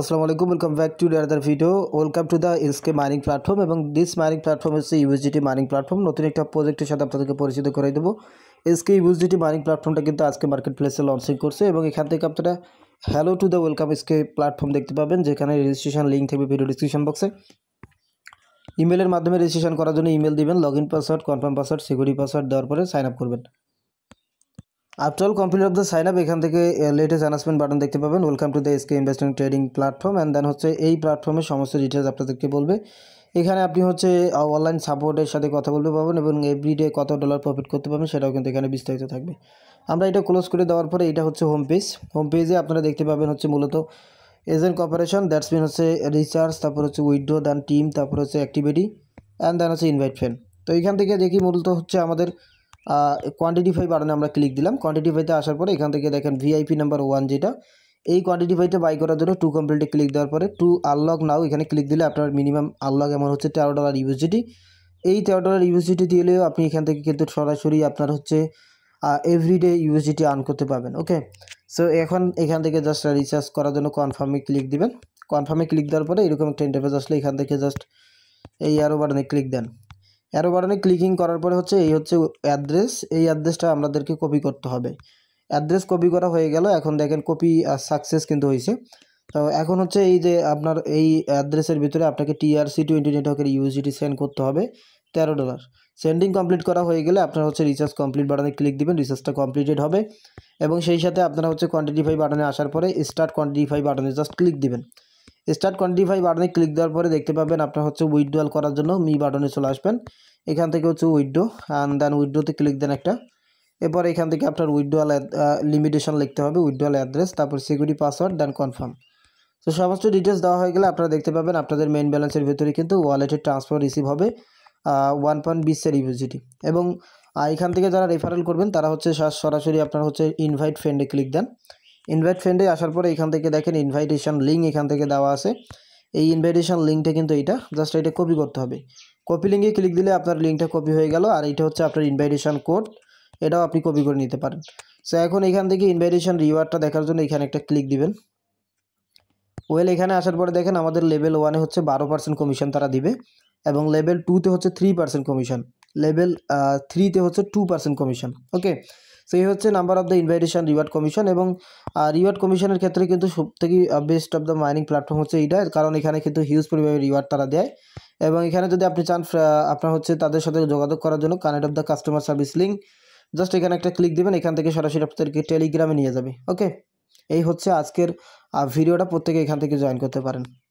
আসসালামু আলাইকুম welcome back to other video welcome to the SK mining platform এবং this mining platform হচ্ছে USDT mining platform নতুন একটা প্রজেক্টের সাথে আপনাদেরকে পরিচিত করে দেবো এসকে ইউএসডিটি মাইনিং প্ল্যাটফর্মটা কিন্তু আজকে মার্কেট প্লেসে লঞ্চিং করছে এবং এখান থেকে আপনারা hello to the welcome SK platform দেখতে পাবেন যেখানে রেজিস্ট্রেশন লিঙ্ক থাকবে ভিডিও ডিসক্রিপশন বক্সে ইমেলের মাধ্যমে রেজিস্ট্রেশন করার জন্য ইমেল দিবেন log in password confirm password security password দেওয়ার পরে সাইন আপ করবেন after complete of the sign up এখান থেকে লেটেস্ট অ্যানাউন্সমেন্ট বাটন দেখতে পাবেন welcome to the SK investment trading platform and then হচ্ছে এই প্ল্যাটফর্মে সমস্ত ডিটেলস আপনাদেরকে বলবে এখানে আপনি হচ্ছে অনলাইন সাপোর্টের সাথে কথা বলতে পারবেন এবং এভরিডে কত ডলার প্রফিট করতে পারবেন সেটাও কিন্তু এখানে বিস্তারিত থাকবে আমরা এটা ক্লোজ করে দেওয়ার পরে এটা হচ্ছে হোম পেজ হোম পেজে আপনারা দেখতে পাবেন হচ্ছে মূলত এজেন্ট কপারেশন দ্যাটস মিন হচ্ছে রিচার্জ তারপর হচ্ছে উইথড্র দেন টিম তারপর হচ্ছে অ্যাক্টিভিটি অ্যান্ড দেন হচ্ছে ইনভাইট ফ্যান তো এখান থেকে দেখি মূলত হচ্ছে আমাদের কোয়ান্টিটিফাই বাটনে আমরা ক্লিক দিলাম কোয়ান্টিটিফাইতে আসার পরে এখান থেকে দেখেন ভিআইপি নাম্বার ওয়ান যেটা এই কোয়ান্টিটিফাইতে বাই করার জন্য টু কমপ্লিটে ক্লিক দেওয়ার পরে টু আনলক নাও এখানে ক্লিক দিলে আপনার মিনিমাম আনলক এমন হচ্ছে তেরো ডলার ইউসিটি এই তেরো ডলার ইউসিটি দিলেও আপনি এখান থেকে কিন্তু সরাসরি আপনার হচ্ছে এভরিডে ইউএসডিটি আর্ন করতে পাবেন ওকে সো এখন এখান থেকে জাস্ট রিচার্জ করার জন্য কনফার্মে ক্লিক দিবেন কনফার্মে ক্লিক দেওয়ার পরে এরকম একটা ইন্টারভেস আসলে এখান থেকে জাস্ট এই আরও বাটনে ক্লিক দেন অ্যারো বাটনে ক্লিকিং করার পরে হচ্ছে এই হচ্ছে অ্যাড্রেস এই অ্যাড্রেসটা আমাদেরকে কপি করতে হবে অ্যাড্রেস কপি করা হয়ে গেল এখন দেখেন কপি সাকসেস কিন্তু হয়েছে তো এখন হচ্ছে এই যে আপনার এই অ্যাড্রেসের ভিতরে আপনাকে টিআরসি টোয়েন্টি নেটওয়ার্কের ইউজিটি সেন্ড করতে হবে তেরো ডলার সেন্ডিং কমপ্লিট করা হয়ে গেলে আপনারা হচ্ছে রিচার্জ কমপ্লিট বাটনে ক্লিক দিবেন রিচার্জটা কমপ্লিটেড হবে এবং সেই সাথে আপনারা হচ্ছে কোয়ান্টিটিফাই বাটনে আসার পরে স্টার্ট কোয়ান্টিটিফাই বাটনে জাস্ট ক্লিক দেবেন স্টার্ট কোয়ান্টিফাই বাটনে ক্লিক দেওয়ার পরে দেখতে পাবেন আপনার হচ্ছে উইড্রোয়াল করার জন্য মি বাটনে চলে আসবেন এখান থেকে হচ্ছে উইড্রো অ্যান্ড দেন উইডোতে ক্লিক দেন একটা এরপর এখান থেকে আপনার উইড্রোয়াল লিমিটেশন লিখতে হবে উইড্রোয়াল অ্যাড্রেস তারপর সিকিউরিটি পাসওয়ার্ড দেন কনফার্ম তো সমস্ত ডিটেলস দেওয়া হয়ে গেলে আপনারা দেখতে পাবেন আপনাদের মেন ব্যালেন্সের ভিতরে কিন্তু ওয়ালেটের ট্রান্সফার রিসিভ হবে ওয়ান পয়েন্ট বিশের ইউজিটি এবং এখান থেকে যারা রেফারেল করবেন তারা হচ্ছে সরাসরি আপনার হচ্ছে ইনভাইট ফ্রেন্ডে ক্লিক দেন ইনভাইট ফ্রেন্ডে আসার পরে এখান থেকে দেখেন ইনভাইটেশান লিঙ্ক এখান থেকে দেওয়া আছে এই ইনভাইটেশান লিঙ্কটা কিন্তু এটা জাস্ট এটা কপি করতে হবে কপি লিঙ্কে ক্লিক দিলে আপনার লিঙ্কটা কপি হয়ে গেল আর এটা হচ্ছে আপনার ইনভাইটেশান কোড এটাও আপনি কপি করে নিতে পারেন সো এখন এখান থেকে ইনভাইটেশান রিওয়ার্ডটা দেখার জন্য এখানে একটা ক্লিক দিবেন ওয়েল এখানে আসার পরে দেখেন আমাদের লেভেল ওয়ানে হচ্ছে বারো পার্সেন্ট কমিশন তারা দিবে এবং লেভেল টুতে হচ্ছে থ্রি পার্সেন্ট কমিশন লেভেল থ্রিতে হচ্ছে টু পার্সেন্ট কমিশন ওকে সেই এই হচ্ছে number of the invitation reward commission এবং রিওয়ার্ড কমিশনের ক্ষেত্রে কিন্তু সবথেকে best of the mining platform হচ্ছে এইটা কারণ এখানে কিন্তু হিউজ পরিমাণে রিওয়ার্ড তারা দেয় এবং এখানে যদি আপনি চান আপনার হচ্ছে তাদের সাথে যোগাযোগ করার জন্য connect of the customer service link just এখানে একটা ক্লিক দেবেন এখান থেকে সরাসরি আপনাদেরকে টেলিগ্রামে নিয়ে যাবে ওকে এই হচ্ছে আজকের ভিডিওটা প্রত্যেকে এখান থেকে জয়েন করতে পারেন